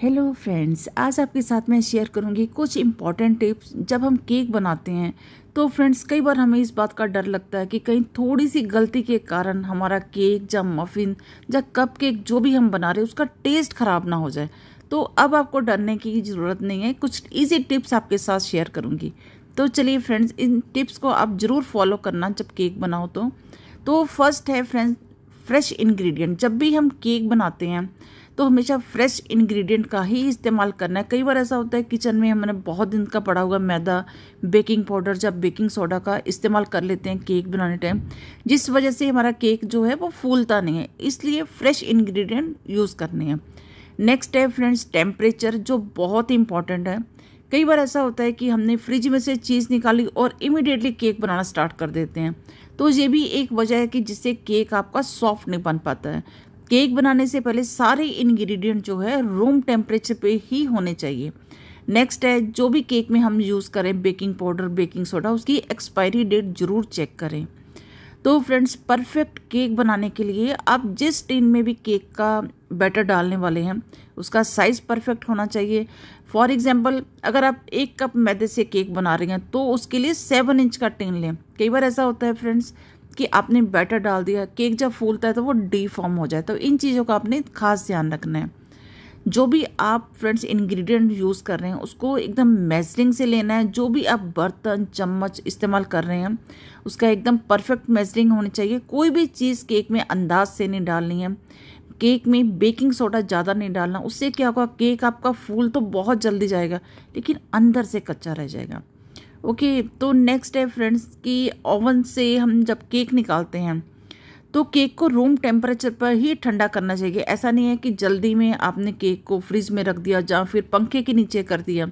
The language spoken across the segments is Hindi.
हेलो फ्रेंड्स आज आपके साथ मैं शेयर करूंगी कुछ इम्पॉर्टेंट टिप्स जब हम केक बनाते हैं तो फ्रेंड्स कई बार हमें इस बात का डर लगता है कि कहीं थोड़ी सी गलती के कारण हमारा केक या मफिन या कप केक जो भी हम बना रहे हैं उसका टेस्ट ख़राब ना हो जाए तो अब आपको डरने की ज़रूरत नहीं है कुछ ईजी टिप्स आपके साथ शेयर करूँगी तो चलिए फ्रेंड्स इन टिप्स को आप ज़रूर फॉलो करना जब केक बनाओ तो तो फर्स्ट है फ्रेंड्स फ्रेश इंग्रेडिएंट जब भी हम केक बनाते हैं तो हमेशा फ्रेश इंग्रेडिएंट का ही इस्तेमाल करना है कई बार ऐसा होता है किचन में हमने बहुत दिन का पड़ा हुआ मैदा बेकिंग पाउडर या बेकिंग सोडा का इस्तेमाल कर लेते हैं केक बनाने टाइम जिस वजह से हमारा केक जो है वो फूलता नहीं है इसलिए फ्रेश इंग्रेडिएंट यूज़ करने हैं नेक्स्ट है फ्रेंड्स टेम्परेचर जो बहुत इंपॉर्टेंट है कई बार ऐसा होता है कि हमने फ्रिज में से चीज़ निकाली और इमिडिएटली केक बनाना स्टार्ट कर देते हैं तो ये भी एक वजह है कि जिससे केक आपका सॉफ्ट नहीं बन पाता है केक बनाने से पहले सारे इन्ग्रीडियंट जो है रूम टेम्परेचर पे ही होने चाहिए नेक्स्ट है जो भी केक में हम यूज़ करें बेकिंग पाउडर बेकिंग सोडा उसकी एक्सपायरी डेट ज़रूर चेक करें तो फ्रेंड्स परफेक्ट केक बनाने के लिए आप जिस टिन में भी केक का बैटर डालने वाले हैं उसका साइज़ परफेक्ट होना चाहिए फॉर एग्ज़ाम्पल अगर आप एक कप मैदे से केक बना रहे हैं तो उसके लिए सेवन इंच का टिन लें कई बार ऐसा होता है फ्रेंड्स कि आपने बैटर डाल दिया केक जब फूलता है तो वो डी हो जाए तो इन चीज़ों का आपने खास ध्यान रखना है जो भी आप फ्रेंड्स इंग्रेडिएंट यूज़ कर रहे हैं उसको एकदम मेजरिंग से लेना है जो भी आप बर्तन चम्मच इस्तेमाल कर रहे हैं उसका एकदम परफेक्ट मेजरिंग होनी चाहिए कोई भी चीज़ केक में अंदाज से नहीं डालनी है केक में बेकिंग सोडा ज़्यादा नहीं डालना उससे क्या होगा केक आपका फूल तो बहुत जल्दी जाएगा लेकिन अंदर से कच्चा रह जाएगा ओके तो नेक्स्ट है फ्रेंड्स कि ओवन से हम जब केक निकालते हैं तो केक को रूम टेम्परेचर पर ही ठंडा करना चाहिए ऐसा नहीं है कि जल्दी में आपने केक को फ्रिज में रख दिया या फिर पंखे के नीचे कर दिया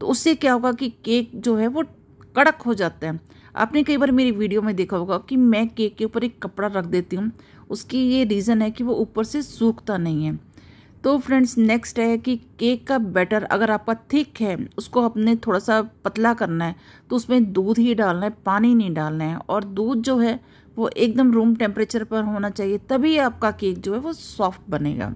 तो उससे क्या होगा कि केक जो है वो कड़क हो जाता है आपने कई बार मेरी वीडियो में देखा होगा कि मैं केक के ऊपर एक कपड़ा रख देती हूँ उसकी ये रीज़न है कि वो ऊपर से सूखता नहीं है तो फ्रेंड्स नेक्स्ट है कि केक का बैटर अगर आपका थिक है उसको आपने थोड़ा सा पतला करना है तो उसमें दूध ही डालना है पानी नहीं डालना है और दूध जो है वो एकदम रूम टेम्परेचर पर होना चाहिए तभी आपका केक जो है वो सॉफ्ट बनेगा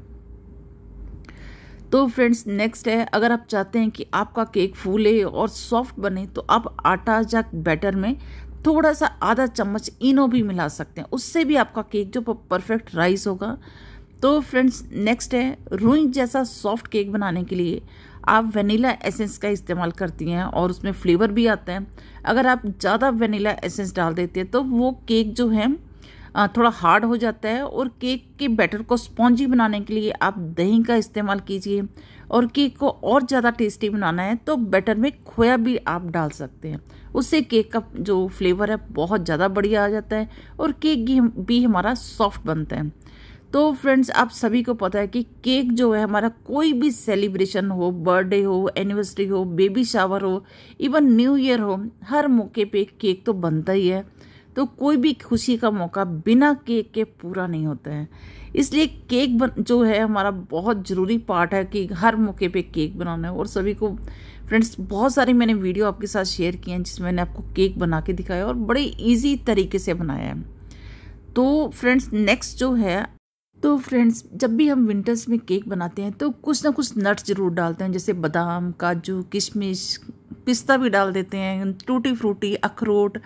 तो फ्रेंड्स नेक्स्ट है अगर आप चाहते हैं कि आपका केक फूले और सॉफ्ट बने तो आप आटा या बैटर में थोड़ा सा आधा चम्मच इनो भी मिला सकते हैं उससे भी आपका केक जो परफेक्ट राइस होगा तो फ्रेंड्स नेक्स्ट है रूई जैसा सॉफ्ट केक बनाने के लिए आप वनीला एसेंस का इस्तेमाल करती हैं और उसमें फ्लेवर भी आता है अगर आप ज़्यादा वनीला एसेंस डाल देते हैं तो वो केक जो है थोड़ा हार्ड हो जाता है और केक के बैटर को स्पॉन्जी बनाने के लिए आप दही का इस्तेमाल कीजिए और केक को और ज़्यादा टेस्टी बनाना है तो बैटर में खोया भी आप डाल सकते हैं उससे केक का जो फ्लेवर है बहुत ज़्यादा बढ़िया आ जाता है और केक भी हमारा सॉफ्ट बनता है तो फ्रेंड्स आप सभी को पता है कि केक जो है हमारा कोई भी सेलिब्रेशन हो बर्थडे हो एनिवर्सरी हो बेबी शावर हो इवन न्यू ईयर हो हर मौके पे केक तो बनता ही है तो कोई भी खुशी का मौका बिना केक के पूरा नहीं होता है इसलिए केक बन जो है हमारा बहुत ज़रूरी पार्ट है कि हर मौके पे केक बनाना है और सभी को फ्रेंड्स बहुत सारी मैंने वीडियो आपके साथ शेयर किए हैं जिसमें मैंने आपको केक बना के दिखाया और बड़े इजी तरीके से बनाया है तो फ्रेंड्स नेक्स्ट जो है तो फ्रेंड्स जब भी हम विंटर्स में केक बनाते हैं तो कुछ ना कुछ नट्स ज़रूर डालते हैं जैसे बादाम काजू किशमिश पिस्ता भी डाल देते हैं टूटी फ्रूटी अखरोट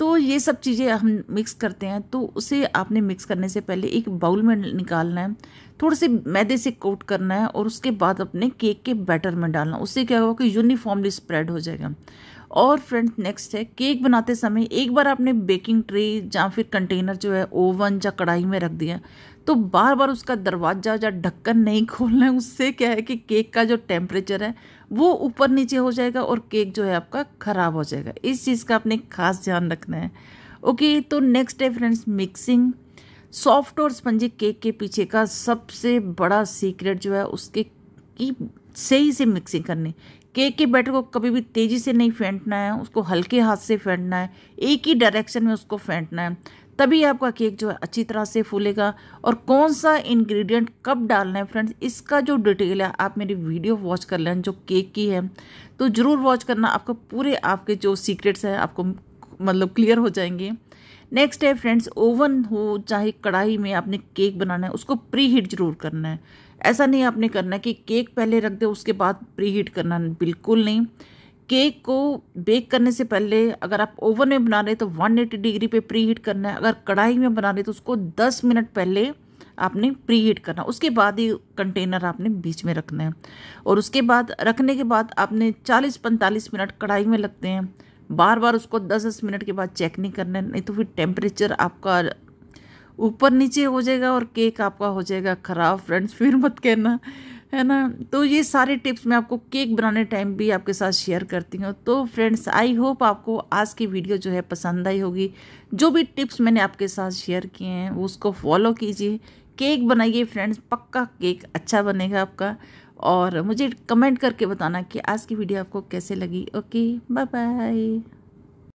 तो ये सब चीज़ें हम मिक्स करते हैं तो उसे आपने मिक्स करने से पहले एक बाउल में निकालना है थोड़े से मैदे से कोट करना है और उसके बाद अपने केक के बैटर में डालना उससे क्या होगा कि यूनिफॉर्मली स्प्रेड हो जाएगा और फ्रेंड्स नेक्स्ट है केक बनाते समय एक बार आपने बेकिंग ट्रे या फिर कंटेनर जो है ओवन या कढ़ाई में रख दिया तो बार बार उसका दरवाज़ा या ढक्कन नहीं खोलना है उससे क्या है कि केक का जो टेम्परेचर है वो ऊपर नीचे हो जाएगा और केक जो है आपका ख़राब हो जाएगा इस चीज़ का आपने खास ध्यान रखना है ओके तो नेक्स्ट है फ्रेंड्स मिक्सिंग सॉफ्ट और स्पंजी केक के पीछे का सबसे बड़ा सीक्रेट जो है उसके की सही से मिक्सिंग करनी केक के बैटर को कभी भी तेज़ी से नहीं फेंटना है उसको हल्के हाथ से फेंटना है एक ही डायरेक्शन में उसको फेंटना है तभी आपका केक जो है अच्छी तरह से फूलेगा और कौन सा इंग्रेडिएंट कब डालना है फ्रेंड्स इसका जो डिटेल है आप मेरी वीडियो वॉच कर लें जो केक की है तो ज़रूर वॉच करना आपको पूरे आपके जो सीक्रेट्स हैं आपको मतलब क्लियर हो जाएंगे नेक्स्ट है फ्रेंड्स ओवन हो चाहे कढ़ाई में आपने केक बनाना है उसको प्री हीट जरूर करना है ऐसा नहीं आपने करना कि केक पहले रख दे उसके बाद प्री हीट करना बिल्कुल नहीं केक को बेक करने से पहले अगर आप ओवन में बना रहे तो 180 डिग्री पे प्री हीट करना है अगर कढ़ाई में बना रहे तो उसको 10 मिनट पहले आपने प्री हीट करना उसके बाद ही कंटेनर आपने बीच में रखना है और उसके बाद रखने के बाद आपने 40-45 मिनट कढ़ाई में लगते हैं बार बार उसको दस दस मिनट के बाद चेक नहीं करना नहीं तो फिर टेम्परेचर आपका ऊपर नीचे हो जाएगा और केक आपका हो जाएगा ख़राब फ्रेंड्स फिर मत कहना है ना तो ये सारे टिप्स मैं आपको केक बनाने टाइम भी आपके साथ शेयर करती हूँ तो फ्रेंड्स आई होप आपको आज की वीडियो जो है पसंद आई होगी जो भी टिप्स मैंने आपके साथ शेयर किए हैं उसको फॉलो कीजिए केक बनाइए फ्रेंड्स पक्का केक अच्छा बनेगा आपका और मुझे कमेंट करके बताना कि आज की वीडियो आपको कैसे लगी ओके बाय बाय